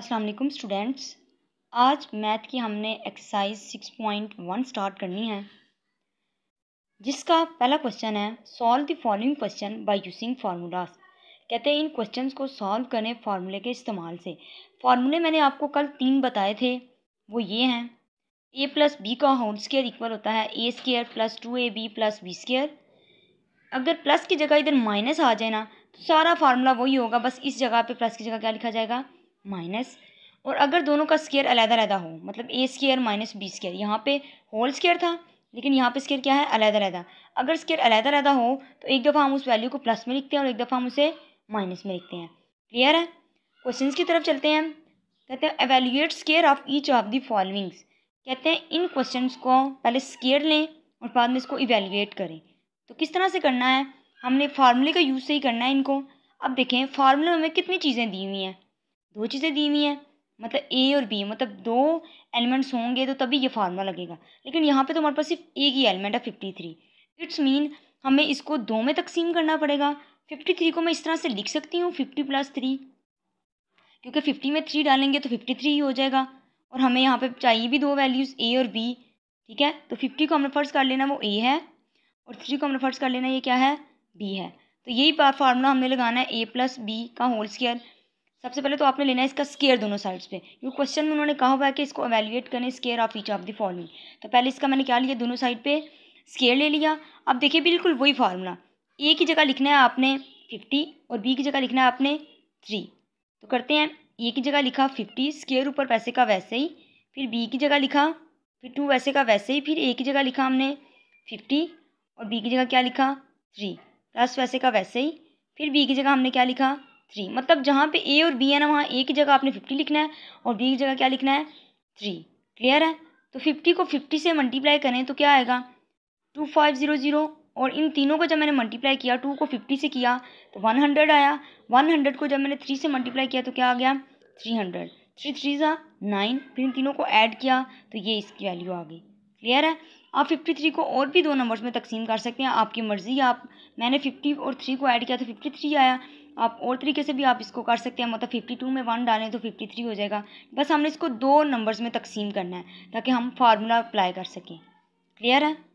अस्सलाम वालेकुम स्टूडेंट्स आज मैथ की हमने exercise six point one start करनी है जिसका पहला क्वेश्चन है solve the following question by using formulas कहते हैं इन क्वेश्चंस को सॉल्व करें फार्मूले के इस्तेमाल से फार्मूले मैंने आपको कल तीन बताए थे वो ये हैं ए प्लस बी का होल स्केयर इक्वल होता है A square plus two A B plus B square अगर प्लस की जगह इधर माइनस आ जाए ना तो सारा फार्मूला वही होगा बस इस जगह पे प्लस की जगह क्या लिखा जाएगा माइनस और अगर दोनों का स्केयर अलहदा अलहदा हो मतलब A square minus B square यहाँ पे होल स्केयर था लेकिन यहाँ पे स्केयर क्या है अलहदा अलहदा अगर स्केयर अलहदा अलहदा हो तो एक दफ़ा हम उस वैल्यू को प्लस में लिखते हैं और एक दफ़ा हम उसे माइनस में लिखते हैं क्लियर है क्वेश्चन की तरफ चलते हैं कहते हैं evaluate square of each of the followings कहते हैं इन क्वेश्चन को पहले स्केयर लें और बाद में इसको इवेल्यूएट करें तो किस तरह से करना है हमने फार्मूले का यूज़ से ही करना है इनको अब देखें फार्मूले में कितनी चीज़ें दी हुई हैं दो चीज़ें दी हुई हैं मतलब ए और बी मतलब दो एलिमेंट्स होंगे तो तभी ये फार्मूला लगेगा लेकिन यहाँ पे तो हमारे पास सिर्फ एक ही एलिमेंट है फिफ्टी थ्री इट्स मीन हमें इसको दो में तकसीम करना पड़ेगा फिफ्टी थ्री को मैं इस तरह से लिख सकती हूँ फिफ्टी प्लस थ्री क्योंकि फिफ्टी में थ्री डालेंगे तो फिफ्टी थ्री ही हो जाएगा और हमें यहाँ पर चाहिए भी दो वैल्यूज़ ए और बी ठीक है तो फिफ्टी को हमने फर्ज कर लेना वो ए है और थ्री को हमने फर्ज कर लेना ये क्या है बी है तो यही फार्मूला हमने लगाना है ए प्लस बी का होल स्केयर सबसे पहले तो आपने लेना है इसका स्केयर दोनों साइड्स पे क्योंकि क्वेश्चन में उन्होंने कहा हुआ है कि इसको एवेल्यूएट करें square of each of the following तो पहले इसका मैंने क्या लिया दोनों साइड पे स्केयर ले लिया अब देखिए बिल्कुल वही फार्मूला ए की जगह लिखना है आपने फिफ्टी और बी की जगह लिखना है आपने थ्री तो करते हैं ए की जगह लिखा फिफ्टी स्केयर ऊपर वैसे का वैसे ही फिर बी की जगह लिखा फिर टू वैसे का वैसे ही फिर ए की जगह लिखा हमने फिफ्टी और बी की जगह क्या लिखा थ्री प्लस वैसे का वैसे ही फिर बी की जगह हमने क्या लिखा थ्री मतलब जहाँ पे ए और बी है ना वहाँ ए की जगह आपने फिफ्टी लिखना है और बी की जगह क्या लिखना है थ्री क्लियर है तो फिफ्टी को फिफ्टी से मल्टीप्लाई करें तो क्या आएगा टू फाइव ज़ीरो ज़ीरो और इन तीनों को जब मैंने मल्टीप्लाई किया टू को फिफ्टी से किया तो वन हंड्रेड आया वन हंड्रेड को जब मैंने थ्री से मल्टीप्लाई किया तो क्या आ गया थ्री हंड्रेड थ्री थ्री ज़ा नाइन फिर इन तीनों को ऐड किया तो ये इसकी वैल्यू आ गई क्लियर है आप फिफ्टी थ्री को और भी दो नंबर्स में तकसीम कर सकते हैं आपकी मर्ज़ी आप मैंने फिफ्टी और थ्री को ऐड किया तो फिफ्टी थ्री आया आप और तरीके से भी आप इसको कर सकते हैं मतलब फ़िफ्टी टू में वन डालें तो फिफ्टी थ्री हो जाएगा बस हमने इसको दो नंबर्स में तकसीम करना है ताकि हम फार्मूला अप्लाई कर सकें क्लियर है